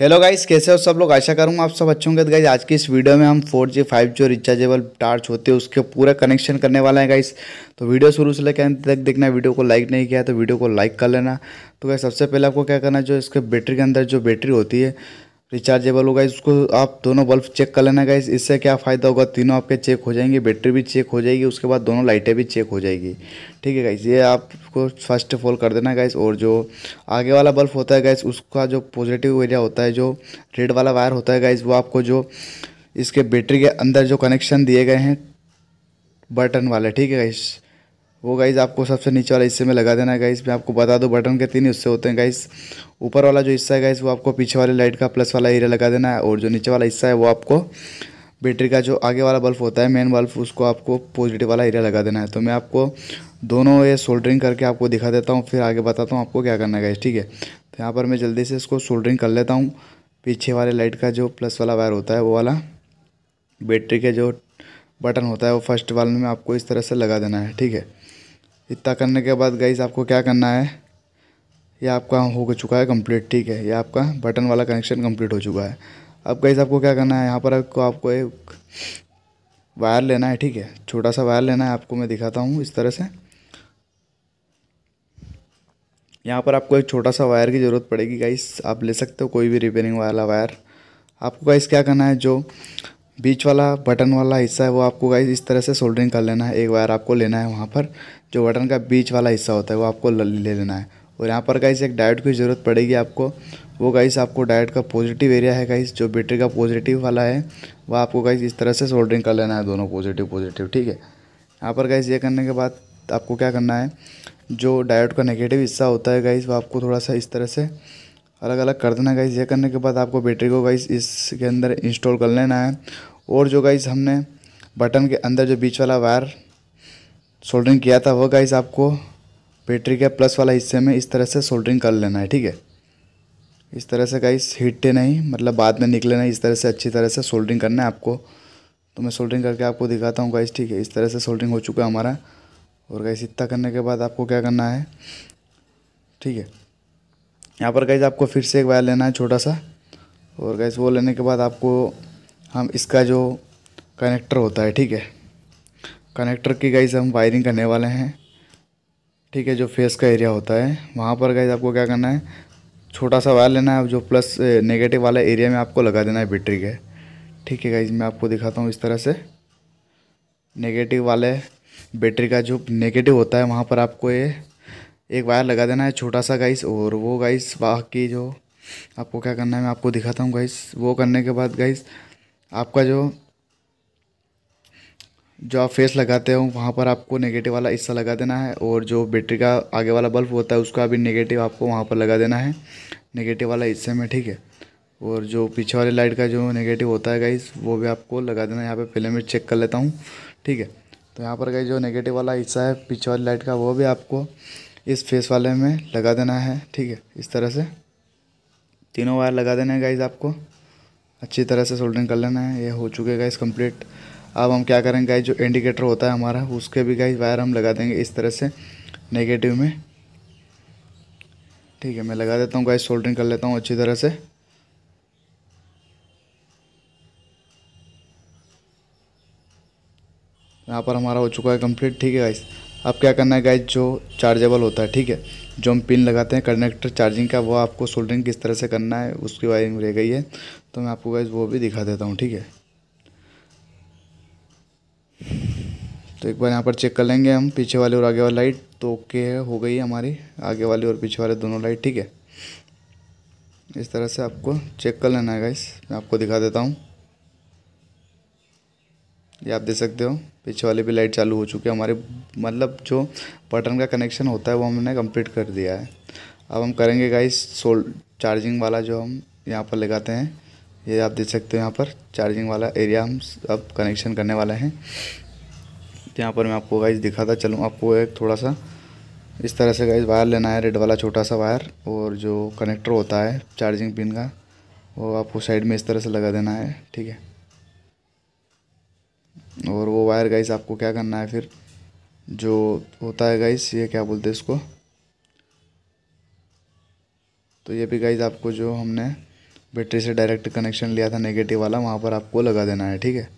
hello guys कैसे हो सब लोग आशा करूँगा आप सब अच्छे होंगे गाइस आज की इस वीडियो में हम फोर जी फाइव जो रिचार्जेबल टार्च होते हैं उसके पूरा कनेक्शन करने वाला है गाइस तो वीडियो शुरू से लेकर अंत तक देखना वीडियो को लाइक नहीं किया तो वीडियो को लाइक कर लेना तो गाइस सबसे पहले आपको क्या करना है जो इसके बैटरी के अंदर जो बैटरी होती है रिचार्जेबल होगा इसको आप दोनों बल्ब चेक कर लेना गाइस इससे क्या फ़ायदा होगा तीनों आपके चेक हो जाएंगे बैटरी भी चेक हो जाएगी उसके बाद दोनों लाइटें भी चेक हो जाएगी ठीक है गाइस ये आपको फर्स्ट ऑफ ऑल कर देना गाइस और जो आगे वाला बल्ब होता है गाइस उसका जो पॉजिटिव एरिया होता है जो रेड वाला वायर होता है गाइस वो आपको जो इसके बैटरी के अंदर जो कनेक्शन दिए गए हैं बटन वाले ठीक है गाइस वो गाइज़ आपको सबसे नीचे वाला हिस्से में लगा देना है गाइज़ मैं आपको बता दूँ बटन के तीन हिस्से होते हैं गाइस ऊपर वाला जो हिस्सा है गाइस वो आपको पीछे वाले लाइट का प्लस वाला एरिया लगा देना है और जो नीचे वाला हिस्सा है वो आपको बैटरी का जो आगे वाला बल्ब होता है मेन बल्ब उसको आपको पॉजिटिव वाला एरिया लगा देना है तो मैं आपको दोनों ये सोल्डरिंग करके आपको दिखा देता हूँ फिर आगे बताता हूँ आपको क्या करना है गाइस ठीक है तो यहाँ पर मैं जल्दी से इसको सोल्डरिंग कर लेता हूँ पीछे वाले लाइट का जो प्लस वाला वायर होता है वो वाला बैटरी के जो बटन होता है वो फर्स्ट वाले में आपको इस तरह से लगा देना है ठीक है इतना करने के बाद गाइस आपको क्या करना है ये आपका हो चुका है कंप्लीट ठीक है ये आपका बटन वाला कनेक्शन कंप्लीट हो चुका है अब गाइस आपको क्या करना है यहाँ पर आपको आपको एक वायर लेना है ठीक है छोटा सा वायर लेना है आपको मैं दिखाता हूँ इस तरह से यहाँ पर आपको एक छोटा सा वायर की ज़रूरत पड़ेगी गाइस आप ले सकते हो कोई भी रिपेयरिंग वाला वायर आपको गाइस क्या करना है जो बीच वाला बटन वाला हिस्सा है वो आपको गाइज इस तरह से सोल्डरिंग कर लेना है एक वायर आपको लेना है वहाँ पर जो बटन का बीच वाला हिस्सा होता है वो आपको ले लेना है और यहाँ पर गाइस एक डायोड की ज़रूरत पड़ेगी आपको वो गाइस आपको डायोड का पॉजिटिव एरिया है गाइस जो बैटरी का पॉजिटिव वाला है वह आपको गाइस इस तरह से सोल्डरिंग कर लेना है दोनों पॉजिटिव पॉजिटिव ठीक है यहाँ पर गाइस ये करने के बाद आपको क्या करना है जो डायोड का नेगेटिव हिस्सा होता है गाइस वो आपको थोड़ा सा इस तरह से अलग अलग कर देना गाइस ये करने के बाद आपको बैटरी को गाइस इसके अंदर इंस्टॉल कर लेना है और जो गाइस हमने बटन के अंदर जो बीच वाला वायर सोल्डरिंग किया था वो गाइस आपको बैटरी के प्लस वाला हिस्से में इस तरह से सोल्डरिंग कर लेना है ठीक है इस तरह से गाइस हिटे नहीं मतलब बाद में निकले नहीं इस तरह से अच्छी तरह से सोल्डरिंग करना है आपको तो मैं सोल्डरिंग करके आपको दिखाता हूँ गाइस ठीक है इस तरह से सोल्डरिंग हो चुका है हमारा और गाइस इतना करने के बाद आपको क्या करना है ठीक है यहाँ पर गैज़ आपको फिर से एक वायर लेना है छोटा सा और गैस वो लेने के बाद आपको हम इसका जो कनेक्टर होता है ठीक है कनेक्टर की गैस हम वायरिंग करने वाले हैं ठीक है जो फेस का एरिया होता है वहाँ पर गैस आपको क्या करना है छोटा सा वायर लेना है जो प्लस नेगेटिव वाला एरिया में आपको लगा देना है बैटरी के ठीक है गाइज मैं आपको दिखाता हूँ इस तरह से नेगेटिव वाले बैटरी का जो नेगेटिव होता है वहाँ पर आपको ये एक वायर लगा देना है छोटा सा गाइस और वो गाइस की जो आपको क्या करना है मैं आपको दिखाता हूँ गाइस वो करने के बाद गाइस आपका जो जो आप फेस लगाते हो वहाँ पर आपको नेगेटिव वाला हिस्सा लगा देना है और जो बैटरी का आगे वाला बल्ब होता है उसका भी नेगेटिव आपको वहाँ पर लगा देना है नेगेटिव वाला हिस्से में ठीक है और जो पीछे वाली लाइट का जो नेगेटिव होता है गाइस वो भी आपको लगा देना है यहाँ पर पहले मैं चेक कर लेता हूँ ठीक है तो यहाँ पर गाइस जो नेगेटिव वाला हिस्सा है पीछे वाली लाइट का वो भी आपको इस फेस वाले में लगा देना है ठीक है इस तरह से तीनों वायर लगा देना है गाइज आपको अच्छी तरह से सोल्डरिंग कर लेना है ये हो चुके गाइज कंप्लीट अब हम क्या करेंगे गाइज जो इंडिकेटर होता है हमारा उसके भी गाइज वायर हम लगा देंगे इस तरह से नेगेटिव में ठीक है मैं लगा देता हूँ गाइज सोल्डरिंग कर लेता हूँ अच्छी तरह से यहाँ पर हमारा हो चुका है कंप्लीट ठीक है गाइस अब क्या करना है गाइज जो चार्जेबल होता है ठीक है जो हम पिन लगाते हैं कनेक्टर चार्जिंग का वो आपको सोल्डरिंग किस तरह से करना है उसकी वायरिंग रह गई है तो मैं आपको गाइज वो भी दिखा देता हूँ ठीक है तो एक बार यहाँ पर चेक कर लेंगे हम पीछे वाले और आगे वाली लाइट तो ओके है हो गई हमारी आगे वाली और पीछे वाले दोनों लाइट ठीक है इस तरह से आपको चेक कर लेना है गाइस मैं आपको दिखा देता हूँ ये आप देख सकते हो पीछे वाले भी लाइट चालू हो चुकी है हमारे मतलब जो बटन का कनेक्शन होता है वो हमने कंप्लीट कर दिया है अब हम करेंगे गाइस सोल चार्जिंग वाला जो हम यहाँ पर लगाते हैं ये आप देख सकते हो यहाँ पर चार्जिंग वाला एरिया हम अब कनेक्शन करने वाले हैं तो यहाँ पर मैं आपको गाइस दिखाता चलूँ आपको एक थोड़ा सा इस तरह से गाइस वायर लेना है रेड वाला छोटा सा वायर और जो कनेक्टर होता है चार्जिंग पिन का वो आपको साइड में इस तरह से लगा देना है ठीक है और वो वायर गाइस आपको क्या करना है फिर जो होता है गाइस ये क्या बोलते हैं इसको तो ये भी गाइस आपको जो हमने बैटरी से डायरेक्ट कनेक्शन लिया था नेगेटिव वाला वहाँ पर आपको लगा देना है ठीक है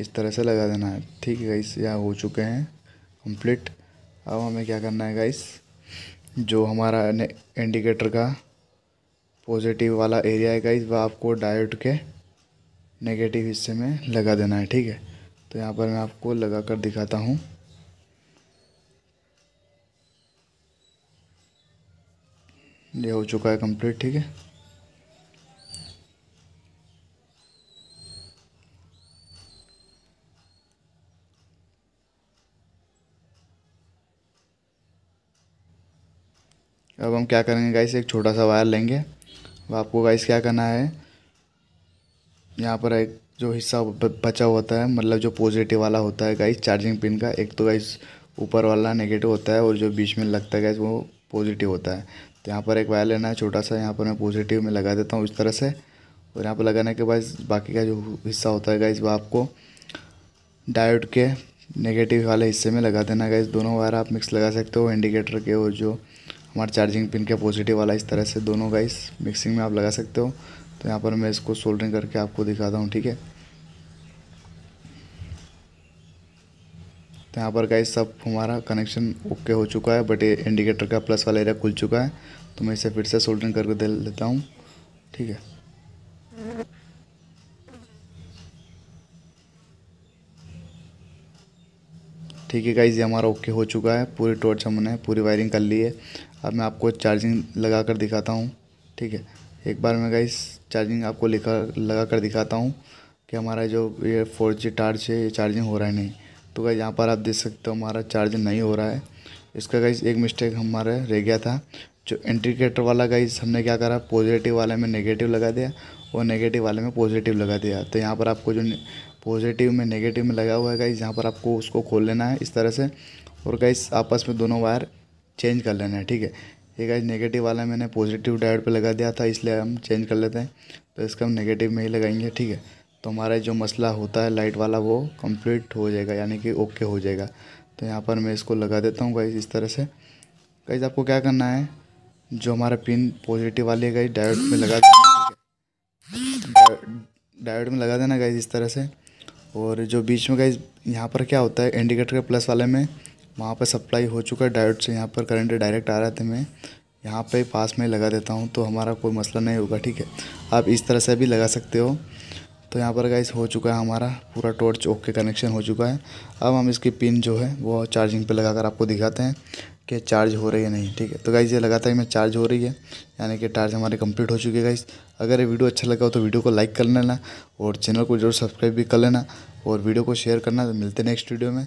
इस तरह से लगा देना है ठीक है गाइस यहाँ हो चुके हैं कंप्लीट अब हमें क्या करना है गाइस जो हमारा इंडिकेटर का पॉजिटिव वाला एरिया है गाइस वह आपको डायोड के नेगेटिव हिस्से में लगा देना है ठीक है तो यहाँ पर मैं आपको लगा कर दिखाता हूँ ये हो चुका है कंप्लीट ठीक है अब हम क्या करेंगे गाइस एक छोटा सा वायर लेंगे अब आपको गाइस क्या करना है यहाँ पर एक जो हिस्सा बचा होता है मतलब जो पॉजिटिव वाला होता है गाइस चार्जिंग पिन का एक तो गाइस ऊपर वाला नेगेटिव होता है और जो बीच में लगता है गाइस वो पॉजिटिव होता है तो यहाँ पर एक वायर लेना है छोटा सा यहाँ पर मैं पॉजिटिव में लगा देता हूँ इस तरह से और यहाँ पर लगाने के बाद बाकी का जो हिस्सा होता है गाइस वो आपको डायोड के नेगेटिव वाले हिस्से में लगा देना गाइस दोनों वायर आप मिक्स लगा सकते हो इंडिकेटर के और जो हमारे चार्जिंग पिन के पॉजिटिव वाला इस तरह से दोनों गाइस मिक्सिंग में आप लगा सकते हो तो यहाँ पर मैं इसको सोल्डरिंग करके आपको दिखाता हूँ ठीक है तो यहाँ पर गाइस सब हमारा कनेक्शन ओके हो चुका है बट ये इंडिकेटर का प्लस वाला एरिया खुल चुका है तो मैं इसे फिर से सोल्डरिंग करके दे लेता हूँ ठीक है ठीक है गाइज़ ये हमारा ओके हो चुका है पूरी टॉर्च हमने पूरी वायरिंग कर ली है अब मैं आपको चार्जिंग लगा कर दिखाता हूँ ठीक है एक बार मैं गाइज़ चार्जिंग आपको लेकर लगा कर दिखाता हूँ कि हमारा जो ये फोर जी टार्च है ये चार्जिंग हो रहा है नहीं तो गई यहाँ पर आप देख सकते हो हमारा चार्ज नहीं हो रहा है इसका गई एक मिस्टेक हमारा रह गया था जो इंडिकेटर वाला गाइज हमने क्या करा पॉजिटिव वाले में नेगेटिव लगा दिया और नेगेटिव वाले में पॉजिटिव लगा दिया तो यहाँ पर आपको जो पॉजिटिव में नेगेटिव में लगा हुआ है गाइज यहाँ पर आपको उसको खोल लेना है इस तरह से और गाइस आपस में दोनों वायर चेंज कर लेना है ठीक है ये गाइज नेगेटिव वाला मैंने पॉजिटिव डायोड पे लगा दिया था इसलिए हम चेंज कर लेते हैं तो इसका हम नेगेटिव में ही लगाएंगे ठीक है तो हमारा जो मसला होता है लाइट वाला वो कंप्लीट हो जाएगा यानी कि ओके हो जाएगा तो यहाँ पर मैं इसको लगा देता हूँ गाइज इस तरह से गाइज आपको क्या करना है जो हमारा पिन पॉजिटिव वाली है गाइज डायोड में लगा देना डायोड में लगा देना गाइज इस तरह से और जो बीच में गाइज यहाँ पर क्या होता है इंडिकेटर प्लस वाले में वहाँ पर सप्लाई हो चुका है डायोड से यहाँ पर करंट डायरेक्ट आ रहा था तो मैं यहाँ पे पास में लगा देता हूँ तो हमारा कोई मसला नहीं होगा ठीक है आप इस तरह से भी लगा सकते हो तो यहाँ पर गाइस हो चुका है हमारा पूरा टॉर्च ओके कनेक्शन हो चुका है अब हम इसकी पिन जो है वो चार्जिंग पे लगाकर आपको दिखाते हैं कि चार्ज हो रही है नहीं ठीक है तो गाइज़ ये है मैं चार्ज हो रही है यानी कि चार्ज हमारे कंप्लीट हो चुकी है अगर ये वीडियो अच्छा लगा हो तो वीडियो को लाइक कर लेना और चैनल को जरूर सब्सक्राइब भी कर लेना और वीडियो को शेयर करना तो मिलते नेक्स्ट वीडियो में